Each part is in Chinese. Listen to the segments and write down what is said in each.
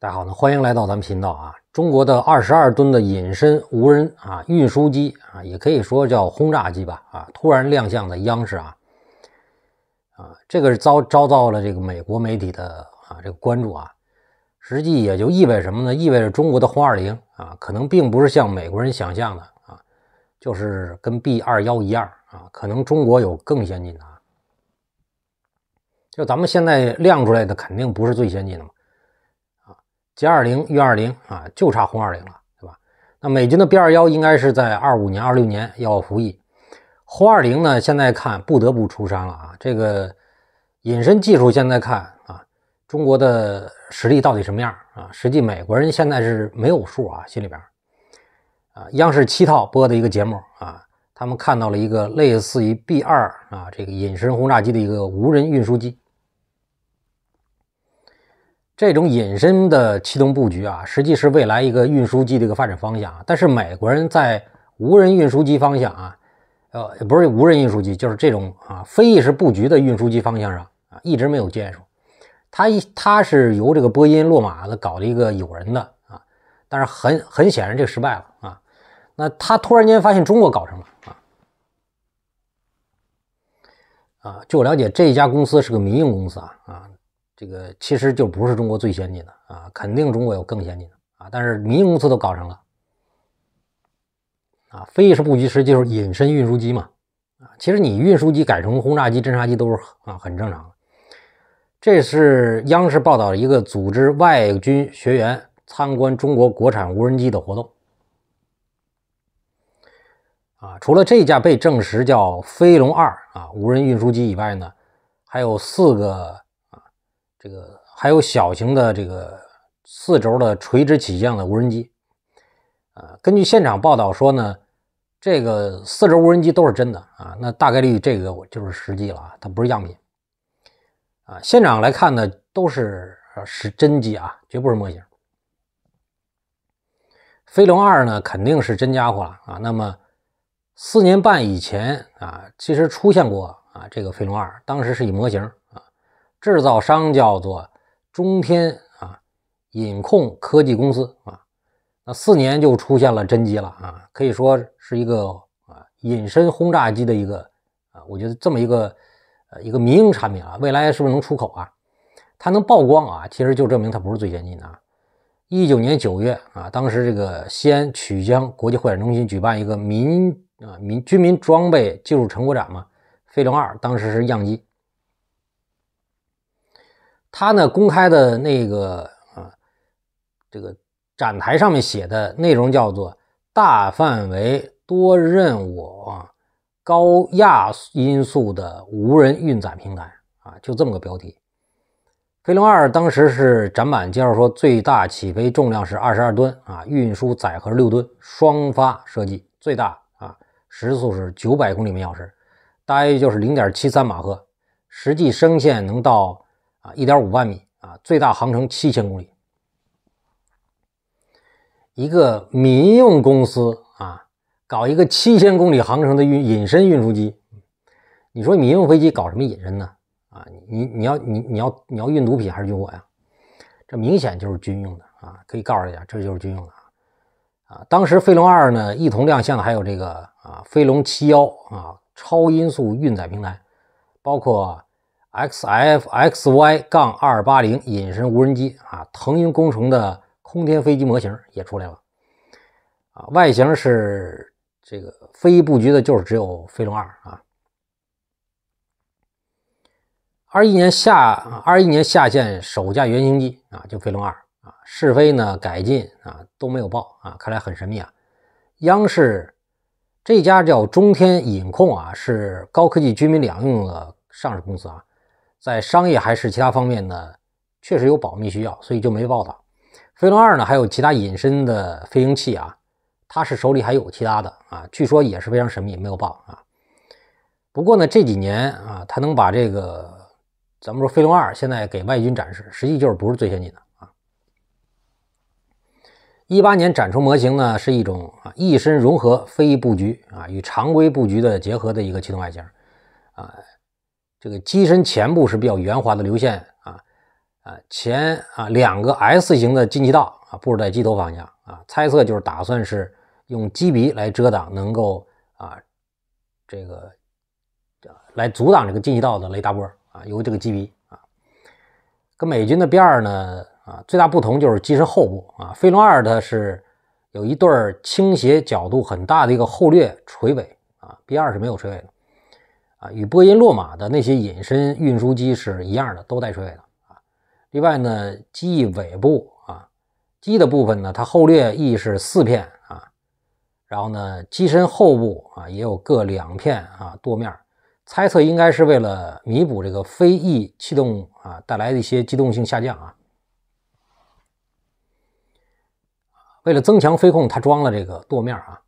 大家好，呢欢迎来到咱们频道啊！中国的二十二吨的隐身无人啊运输机啊，也可以说叫轰炸机吧啊，突然亮相的央视啊啊，这个是遭遭到了这个美国媒体的啊这个关注啊，实际也就意味什么呢？意味着中国的轰二零啊，可能并不是像美国人想象的啊，就是跟 B 二幺一样啊，可能中国有更先进的啊，就咱们现在亮出来的肯定不是最先进的嘛。歼二零、运二零啊，就差轰二零了，对吧？那美军的 B 二幺应该是在二五年、二六年要服役。轰二零呢，现在看不得不出山了啊！这个隐身技术现在看啊，中国的实力到底什么样啊？实际美国人现在是没有数啊，心里边啊。央视七套播的一个节目啊，他们看到了一个类似于 B 二啊这个隐身轰炸机的一个无人运输机。这种隐身的气动布局啊，实际是未来一个运输机的一个发展方向。但是美国人在无人运输机方向啊，呃，不是无人运输机，就是这种啊飞翼式布局的运输机方向上啊，一直没有建树。他一他是由这个波音、落马的搞了一个有人的啊，但是很很显然这失败了啊。那他突然间发现中国搞成了啊啊！据我了解，这家公司是个民营公司啊啊。这个其实就不是中国最先进的啊，肯定中国有更先进的啊，但是民营公司都搞上了，啊，飞翼布局实际就是隐身运输机嘛，啊，其实你运输机改成轰炸机、侦察机都是啊，很正常的。这是央视报道一个组织外军学员参观中国国产无人机的活动，啊，除了这架被证实叫飞龙二啊无人运输机以外呢，还有四个。这个还有小型的这个四轴的垂直起降的无人机，啊，根据现场报道说呢，这个四轴无人机都是真的啊，那大概率这个就是实际了啊，它不是样品啊。现场来看呢，都是是真机啊，绝不是模型。飞龙二呢肯定是真家伙了啊。那么四年半以前啊，其实出现过啊，这个飞龙二当时是以模型。制造商叫做中天啊，隐控科技公司啊，那四年就出现了真机了啊，可以说是一个啊隐身轰炸机的一个啊，我觉得这么一个呃一个民用产品啊，未来是不是能出口啊？它能曝光啊，其实就证明它不是最先进的啊。一九年九月啊，当时这个西安曲江国际会展中心举办一个民啊民军民装备技术成果展嘛，飞龙二当时是样机。他呢，公开的那个啊，这个展台上面写的内容叫做“大范围多任务、高亚音速的无人运载平台”啊，就这么个标题。飞龙二当时是展板介绍说，最大起飞重量是二十二吨啊，运输载荷六吨，双发设计，最大啊时速是九百公里每小时，大约就是零点七三马赫，实际升限能到。啊，一点五万米啊，最大航程七千公里。一个民用公司啊，搞一个七千公里航程的运隐身运输机，你说民用飞机搞什么隐身呢？啊，你你要你你要你要运毒品还是运我呀？这明显就是军用的啊！可以告诉大家，这就是军用的啊。啊，当时飞龙二呢一同亮相的还有这个啊飞龙七幺啊超音速运载平台，包括。X F X Y 杠二八零隐身无人机啊，腾云工程的空天飞机模型也出来了啊，外形是这个飞翼布局的，就是只有飞龙二啊。二一年下二一年下线首架原型机啊，就飞龙二啊，试飞呢改进啊都没有报啊，看来很神秘啊。央视这家叫中天引控啊，是高科技军民两用的上市公司啊。在商业还是其他方面呢，确实有保密需要，所以就没报道。飞龙二呢，还有其他隐身的飞行器啊，他是手里还有其他的啊，据说也是非常神秘，没有报啊。不过呢，这几年啊，他能把这个咱们说飞龙二现在给外军展示，实际就是不是最先进的啊。一八年展出模型呢，是一种啊，翼身融合飞翼布局啊，与常规布局的结合的一个气动外形啊。这个机身前部是比较圆滑的流线啊，啊前啊两个 S 型的进气道啊，布置在机头方向啊，猜测就是打算是用机鼻来遮挡，能够啊这个来阻挡这个进气道的雷达波啊，由这个机鼻啊，跟美军的 B 二呢啊最大不同就是机身后部啊，飞龙二它是有一对倾斜角度很大的一个后掠垂尾啊，B 二是没有垂尾的。啊，与波音、落马的那些隐身运输机是一样的，都带水尾的啊。另外呢，机翼尾部啊，机的部分呢，它后掠翼是四片啊。然后呢，机身后部啊，也有各两片啊舵面，猜测应该是为了弥补这个飞翼气动啊带来的一些机动性下降啊。为了增强飞控，它装了这个舵面啊。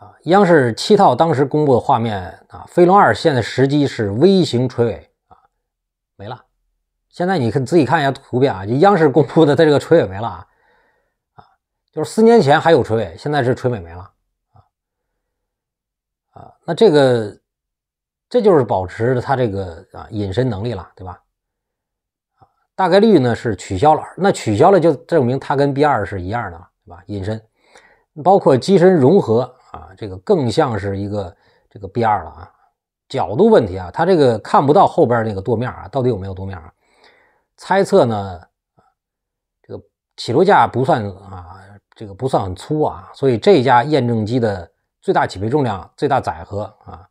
啊，央视七套当时公布的画面啊，飞龙二现在时机是微型垂尾啊，没了。现在你看自己看一下图片啊，就央视公布的，它这个垂尾没了啊啊，就是四年前还有垂尾，现在是垂尾没了啊啊，那这个这就是保持它这个啊隐身能力了，对吧？啊，大概率呢是取消了，那取消了就证明它跟 B 二是一样的，了，对吧？隐身，包括机身融合。啊，这个更像是一个这个 B 二了啊，角度问题啊，它这个看不到后边那个舵面啊，到底有没有舵面啊？猜测呢，这个起落架不算啊，这个不算很粗啊，所以这家验证机的最大起飞重量、最大载荷啊，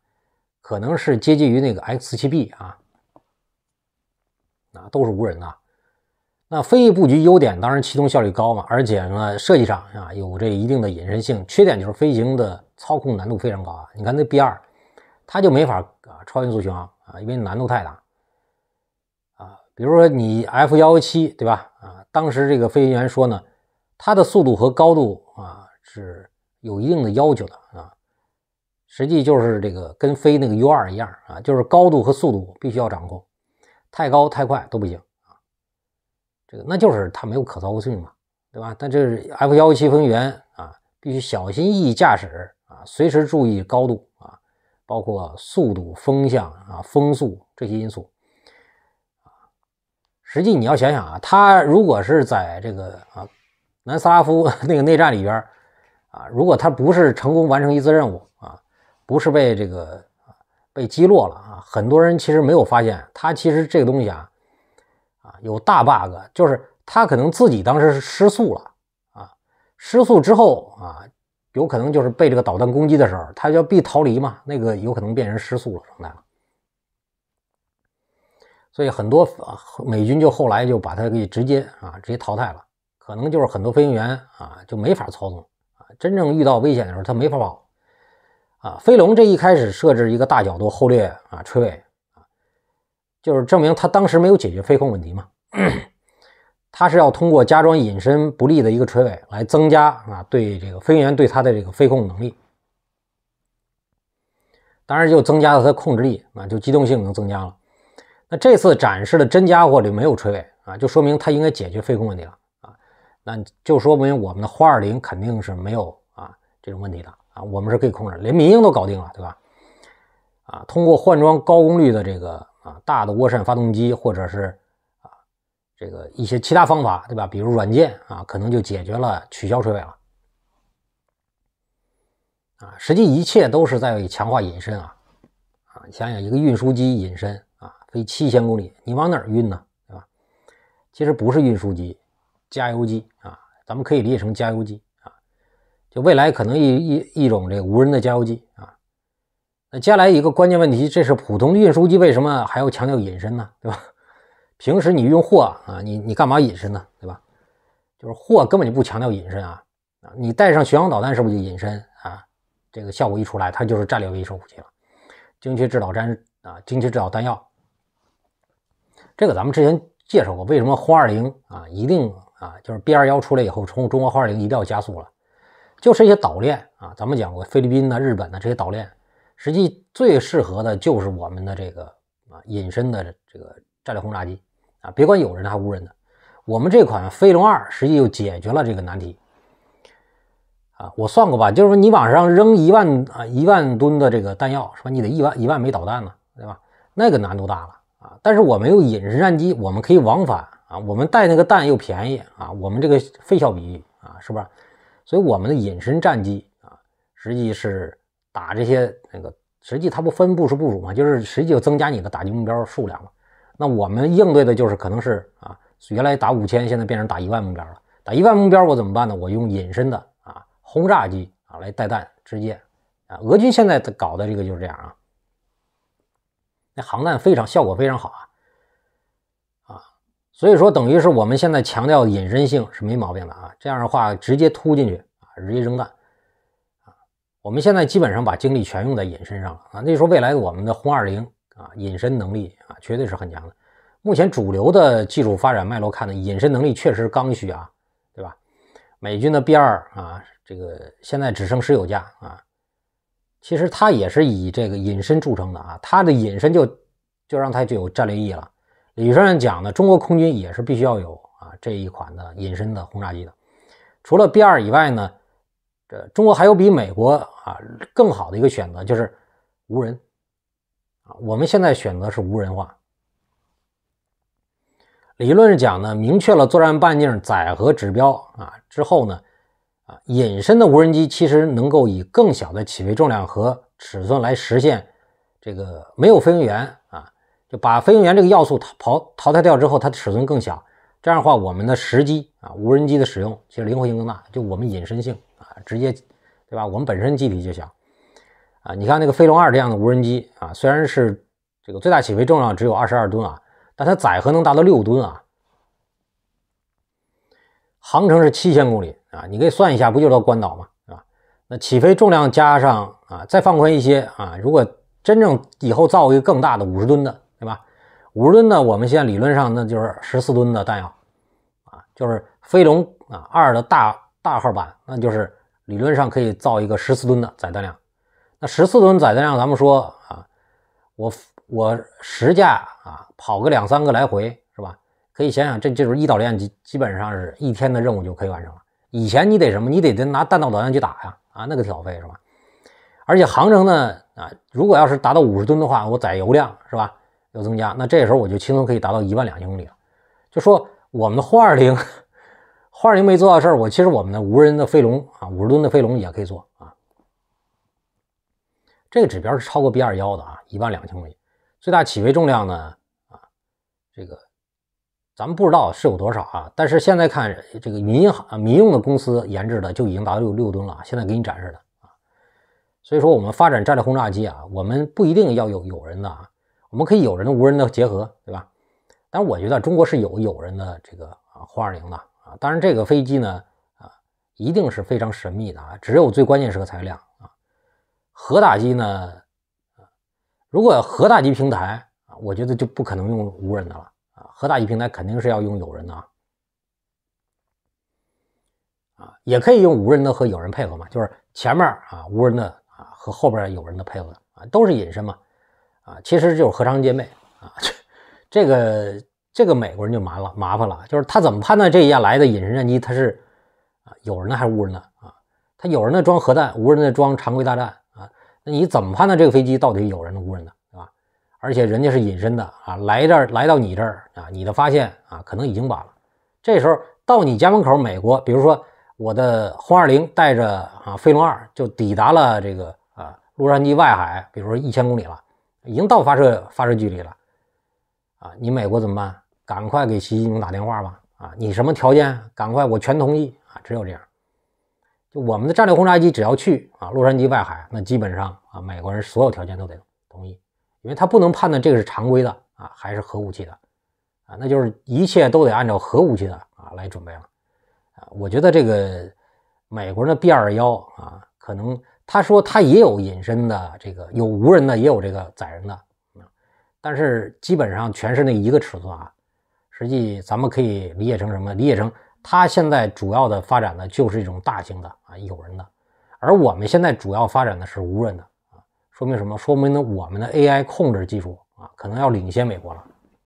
可能是接近于那个 X 七 B 啊，啊，都是无人的。那飞翼布局优点当然启动效率高嘛，而且呢设计上啊有这一定的隐身性。缺点就是飞行的操控难度非常高啊。你看那 B 二，它就没法啊超音速巡航啊，因为难度太大啊。比如说你 F 幺七对吧？啊，当时这个飞行员说呢，它的速度和高度啊是有一定的要求的啊。实际就是这个跟飞那个 U 二一样啊，就是高度和速度必须要掌控，太高太快都不行。这个那就是它没有可操控性嘛，对吧？但这是 F 幺七分员啊，必须小心翼翼驾驶啊，随时注意高度啊，包括速度、风向啊、风速这些因素啊。实际你要想想啊，它如果是在这个啊南斯拉夫 那个内战里边啊，如果它不是成功完成一次任务啊，不是被这个被击落了啊，很多人其实没有发现它其实这个东西啊。有大 bug，就是他可能自己当时是失速了啊，失速之后啊，有可能就是被这个导弹攻击的时候，他要避逃离嘛，那个有可能变成失速了状态了。所以很多美军就后来就把他给直接啊直接淘汰了，可能就是很多飞行员啊就没法操纵啊，真正遇到危险的时候他没法跑啊。飞龙这一开始设置一个大角度后掠啊垂尾。就是证明他当时没有解决飞控问题嘛，他是要通过加装隐身不利的一个垂尾来增加啊对这个飞行员对他的这个飞控能力，当然就增加了他控制力啊，就机动性能增加了。那这次展示的真家伙里没有垂尾啊，就说明他应该解决飞控问题了啊，那就说明我们的花二零肯定是没有啊这种问题的啊，我们是可以控制，连民鹰都搞定了，对吧？啊，通过换装高功率的这个。啊，大的涡扇发动机，或者是啊，这个一些其他方法，对吧？比如软件啊，可能就解决了取消水尾了。啊，实际一切都是在为强化隐身啊。啊，想想一个运输机隐身啊，飞七千公里，你往哪儿运呢？对吧？其实不是运输机，加油机啊，咱们可以理解成加油机啊，就未来可能一一一种这无人的加油机啊。那接下来一个关键问题，这是普通运输机，为什么还要强调隐身呢？对吧？平时你运货啊，你你干嘛隐身呢？对吧？就是货根本就不强调隐身啊啊！你带上巡航导弹是不是就隐身啊？这个效果一出来，它就是战略威慑武器了。精确制导弹啊，精确制导弹药，这个咱们之前介绍过，为什么轰二零啊一定啊就是 B 二幺出来以后，冲中国轰二零一定要加速了，就是一些岛链啊，咱们讲过菲律宾呢、日本呢这些岛链。实际最适合的就是我们的这个啊隐身的这个战略轰炸机啊，别管有人的还无人的，我们这款飞龙二实际就解决了这个难题啊。我算过吧，就是说你往上扔一万啊一万吨的这个弹药是吧？你得一万一万枚导弹呢，对吧？那个难度大了啊。但是我们有隐身战机，我们可以往返啊，我们带那个弹又便宜啊，我们这个费效比啊，是不是？所以我们的隐身战机啊，实际是。打这些那个，实际它不分部署部署嘛，就是实际就增加你的打击目标数量了。那我们应对的就是可能是啊，原来打五千，现在变成打一万目标了。打一万目标我怎么办呢？我用隐身的啊轰炸机啊来带弹直接啊。俄军现在搞的这个就是这样啊，那航弹非常效果非常好啊啊，所以说等于是我们现在强调隐身性是没毛病的啊。这样的话直接突进去啊，直接扔弹。我们现在基本上把精力全用在隐身上了啊！那时候未来我们的轰二零啊，隐身能力啊，绝对是很强的。目前主流的技术发展脉络看呢，隐身能力确实刚需啊，对吧？美军的 B 二啊，这个现在只剩十九架啊，其实它也是以这个隐身著称的啊，它的隐身就就让它具有战略意义了。理论上讲呢，中国空军也是必须要有啊这一款的隐身的轰炸机的。除了 B 二以外呢？这中国还有比美国啊更好的一个选择，就是无人啊。我们现在选择是无人化。理论上讲呢，明确了作战半径、载荷指标啊之后呢，啊，隐身的无人机其实能够以更小的起飞重量和尺寸来实现这个没有飞行员啊，就把飞行员这个要素淘淘汰掉之后，它的尺寸更小。这样的话，我们的时机啊，无人机的使用其实灵活性更大，就我们隐身性。直接，对吧？我们本身机体就小，啊，你看那个飞龙二这样的无人机啊，虽然是这个最大起飞重量只有二十二吨啊，但它载荷能达到六吨啊，航程是七千公里啊，你可以算一下，不就到关岛吗？啊，那起飞重量加上啊，再放宽一些啊，如果真正以后造一个更大的五十吨的，对吧？五十吨的，我们现在理论上那就是十四吨的弹药啊，就是飞龙啊二的大大号版，那就是。理论上可以造一个十四吨的载弹量，那十四吨载弹量，咱们说啊，我我十架啊跑个两三个来回是吧？可以想想，这这种一导弹基基本上是一天的任务就可以完成了。以前你得什么？你得得拿弹道导弹去打呀，啊那个挑费是吧？而且航程呢啊，如果要是达到五十吨的话，我载油量是吧又增加，那这时候我就轻松可以达到一万两千公里了。就说我们的 轰二零。轰二零没做到事儿，我其实我们的无人的飞龙啊，五十吨的飞龙也可以做啊。这个指标是超过 B 二幺的啊，一万两千公里，最大起飞重量呢啊，这个咱们不知道是有多少啊。但是现在看这个民航民用的公司研制的就已经达到六六吨了。现在给你展示的啊，所以说我们发展战略轰炸机啊，我们不一定要有有人的，啊，我们可以有人的无人的结合，对吧？但是我觉得中国是有有人的这个啊轰二零的。当然，这个飞机呢，啊，一定是非常神秘的啊，只有最关键时刻才亮啊。核打击呢，啊，如果核打击平台啊，我觉得就不可能用无人的了啊。核打击平台肯定是要用有人的啊，也可以用无人的和有人配合嘛，就是前面啊无人的啊和后边有人的配合啊，都是隐身嘛啊，其实就是核常兼备啊，这这个。这个美国人就麻了，麻烦了，就是他怎么判断这一架来的隐身战机他是啊有人还是无人的啊？他有人的装核弹，无人的装常规炸弹啊？那你怎么判断这个飞机到底有人的无人的，对吧？而且人家是隐身的啊，来这儿来到你这儿啊，你的发现啊可能已经晚了。这时候到你家门口，美国，比如说我的轰二零带着啊飞龙二就抵达了这个啊洛杉矶外海，比如说一千公里了，已经到发射发射距离了啊，你美国怎么办？赶快给习近平打电话吧！啊，你什么条件？赶快，我全同意啊！只有这样，就我们的战略轰炸机只要去啊，洛杉矶外海，那基本上啊，美国人所有条件都得同意，因为他不能判断这个是常规的啊，还是核武器的啊，那就是一切都得按照核武器的啊来准备了啊！我觉得这个美国人的 B 二幺啊，可能他说他也有隐身的这个，有无人的，也有这个载人的，但是基本上全是那一个尺寸啊。实际咱们可以理解成什么？理解成它现在主要的发展呢，就是一种大型的啊，有人的；而我们现在主要发展的是无人的啊，说明什么？说明呢，我们的 AI 控制技术啊，可能要领先美国了。